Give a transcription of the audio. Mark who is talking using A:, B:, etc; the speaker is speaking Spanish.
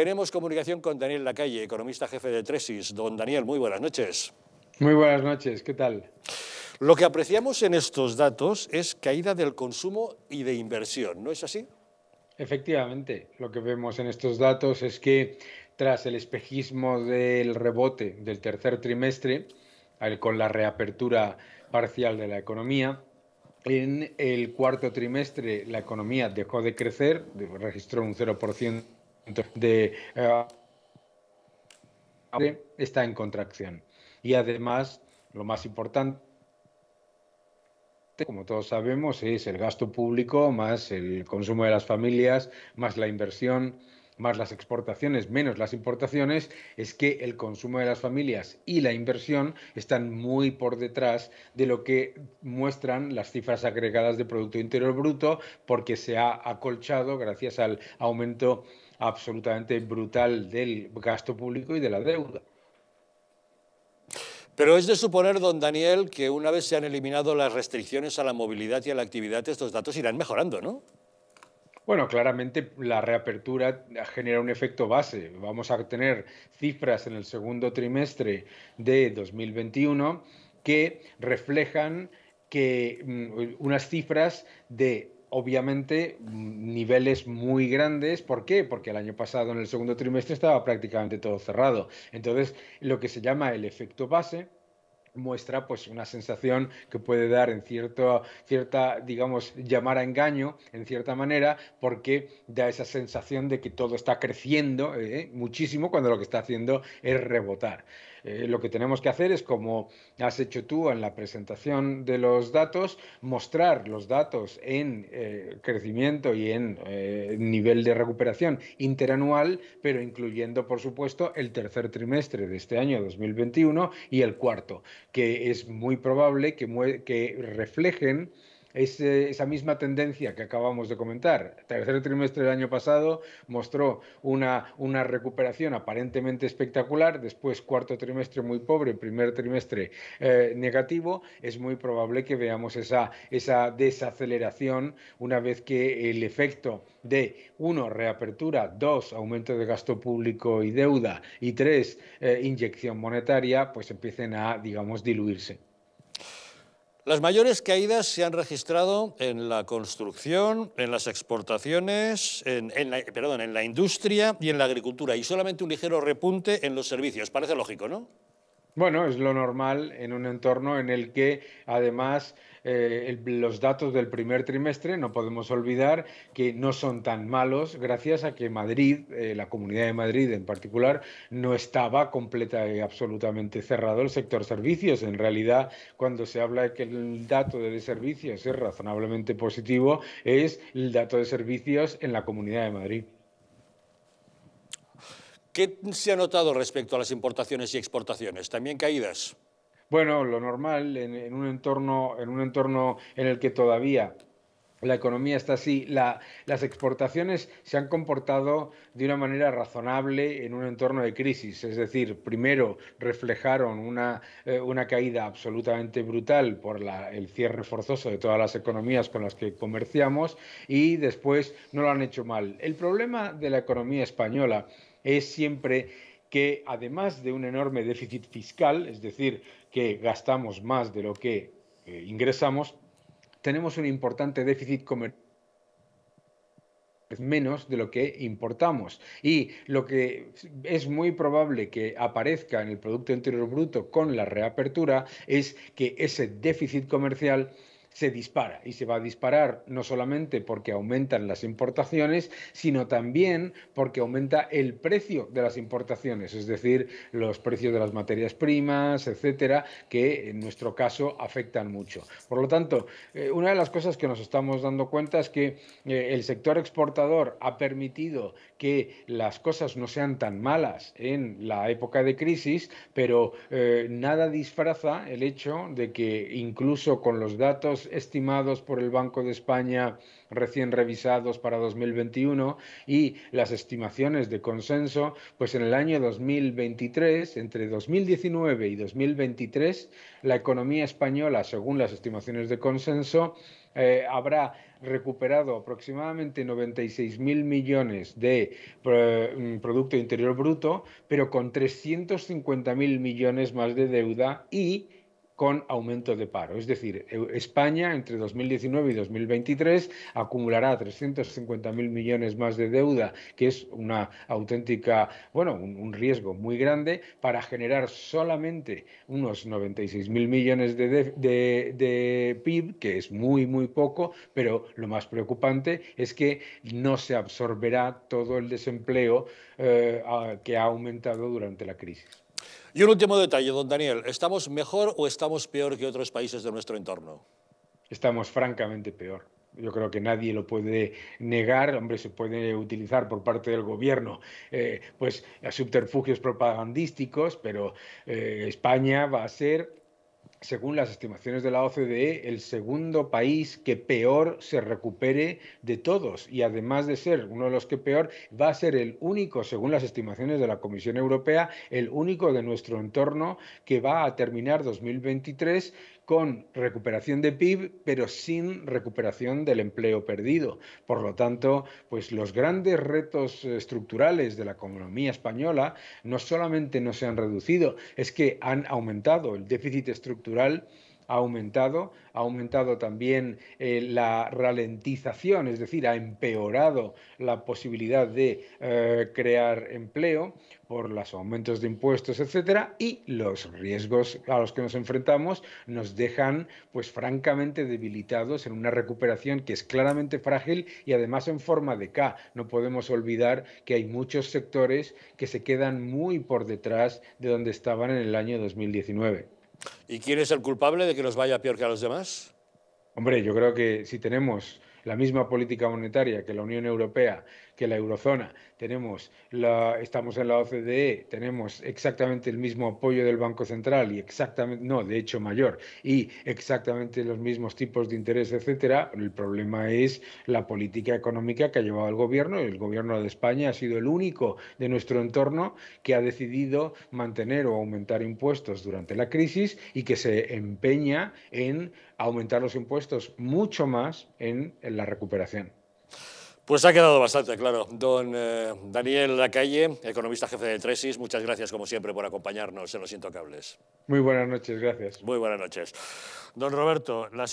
A: Tenemos comunicación con Daniel Lacalle, economista jefe de Tresis. Don Daniel, muy buenas noches.
B: Muy buenas noches, ¿qué tal?
A: Lo que apreciamos en estos datos es caída del consumo y de inversión, ¿no es así?
B: Efectivamente, lo que vemos en estos datos es que tras el espejismo del rebote del tercer trimestre, con la reapertura parcial de la economía, en el cuarto trimestre la economía dejó de crecer, registró un 0% de, eh, está en contracción. Y además, lo más importante, como todos sabemos, es el gasto público más el consumo de las familias, más la inversión más las exportaciones menos las importaciones, es que el consumo de las familias y la inversión están muy por detrás de lo que muestran las cifras agregadas de Producto Interior Bruto, porque se ha acolchado gracias al aumento absolutamente brutal del gasto público y de la deuda.
A: Pero es de suponer, don Daniel, que una vez se han eliminado las restricciones a la movilidad y a la actividad, estos datos irán mejorando, ¿no?
B: Bueno, claramente la reapertura genera un efecto base. Vamos a tener cifras en el segundo trimestre de 2021 que reflejan que mm, unas cifras de obviamente mm, niveles muy grandes. ¿Por qué? Porque el año pasado en el segundo trimestre estaba prácticamente todo cerrado. Entonces, lo que se llama el efecto base muestra pues una sensación que puede dar en cierta, digamos, llamar a engaño, en cierta manera, porque da esa sensación de que todo está creciendo eh, muchísimo cuando lo que está haciendo es rebotar. Eh, lo que tenemos que hacer es, como has hecho tú en la presentación de los datos, mostrar los datos en eh, crecimiento y en eh, nivel de recuperación interanual, pero incluyendo, por supuesto, el tercer trimestre de este año 2021 y el cuarto, que es muy probable que, que reflejen esa misma tendencia que acabamos de comentar, tercer trimestre del año pasado mostró una, recuperación aparentemente espectacular, después cuarto trimestre muy pobre, primer trimestre eh, negativo, es muy probable que veamos esa, esa desaceleración una vez que el efecto de, uno, reapertura, dos, aumento de gasto público y deuda, y tres, eh, inyección monetaria, pues empiecen a, digamos, diluirse.
A: Las mayores caídas se han registrado en la construcción, en las exportaciones, en, perdón, en la industria y en la agricultura, y solamente un ligero repunte en los servicios. Parece lógico, ¿no?
B: Bueno, es lo normal en un entorno en el que además eh, los datos del primer trimestre, no podemos olvidar que no son tan malos gracias a que Madrid, eh, la Comunidad de Madrid en particular, no estaba completa y eh, absolutamente cerrado el sector servicios. En realidad, cuando se habla de que el dato de servicios es razonablemente positivo, es el dato de servicios en la Comunidad de Madrid.
A: ¿Qué se ha notado respecto a las importaciones y exportaciones? ¿También caídas?
B: Bueno, lo normal en, un, entorno, en un entorno en el que todavía la economía está así, las exportaciones se han comportado de una manera razonable en un entorno de crisis, es decir, primero reflejaron una, eh, una caída absolutamente brutal por el cierre forzoso de todas las economías con las que comerciamos y después no lo han hecho mal. El problema de la economía española es siempre que además de un enorme déficit fiscal, es decir, que gastamos más de lo que eh, ingresamos, tenemos un importante déficit comercial menos de lo que importamos. Y lo que es muy probable que aparezca en el Producto Interior Bruto con la reapertura es que ese déficit comercial se dispara y se va a disparar no solamente porque aumentan las importaciones, sino también porque aumenta el precio de las importaciones, es decir, los precios de las materias primas, etcétera, que en nuestro caso afectan mucho. Por lo tanto, eh, una de las cosas que nos estamos dando cuenta es que eh, el sector exportador ha permitido que las cosas no sean tan malas en la época de crisis, pero eh, nada disfraza el hecho de que incluso con los datos estimados por el Banco de España recién revisados para 2021 y las estimaciones de consenso, pues en el año 2023, entre 2019 y 2023, la economía española, según las estimaciones de consenso, eh, habrá recuperado aproximadamente 96.000 millones de mm, Producto Interior Bruto, pero con 350.000 millones más de deuda y con aumento de paro. Es decir, e-, España entre 2019 y 2023 acumulará 350.000 millones más de deuda, que es una auténtica, bueno, un, riesgo muy grande para generar solamente unos 96.000 millones de, PIB, que es muy, muy poco, pero lo más preocupante es que no se absorberá todo el desempleo
A: eh, que ha aumentado durante la crisis. Y un último detalle, don Daniel, ¿estamos mejor o estamos peor que otros países de nuestro entorno?
B: Estamos francamente peor. Yo creo que nadie lo puede negar. Hombre, se puede utilizar por parte del gobierno eh, pues, a subterfugios propagandísticos, pero eh, España va a ser según las estimaciones de la OCDE, el segundo país que peor se recupere de todos. Y además de ser uno de los que peor, va a ser el único, según las estimaciones de la Comisión Europea, el único de nuestro entorno que va a terminar 2023 con recuperación de PIB, pero sin recuperación del empleo perdido. Por lo tanto, pues los grandes retos estructurales de la economía española no solamente no se han reducido, es que han aumentado el déficit estructural ha aumentado, ha aumentado también eh, la ralentización, es decir, ha empeorado la posibilidad de eh, crear empleo por los aumentos de impuestos, etcétera, y los riesgos a los que nos enfrentamos nos dejan, pues francamente, debilitados en una recuperación que es claramente frágil y además en forma de K. No podemos olvidar que hay muchos sectores que se quedan muy por detrás de donde estaban en el año 2019.
A: ¿Y quién es el culpable de que nos vaya peor que a los demás?
B: Hombre, yo creo que si tenemos la misma política monetaria que la Unión Europea, que la eurozona, tenemos la, estamos en la OCDE, tenemos exactamente el mismo apoyo del Banco Central y exactamente, no, de hecho mayor, y exactamente los mismos tipos de interés, etcétera. El problema es la política económica que ha llevado el gobierno. El gobierno de España ha sido el único de nuestro entorno que ha decidido mantener o aumentar impuestos durante la crisis y que se empeña en aumentar los impuestos mucho más en la recuperación.
A: Pues ha quedado bastante claro. Don eh, Daniel Lacalle, economista jefe de Tresis, muchas gracias como siempre por acompañarnos en Los Intocables.
B: Muy buenas noches, gracias.
A: Muy buenas noches. Don Roberto, las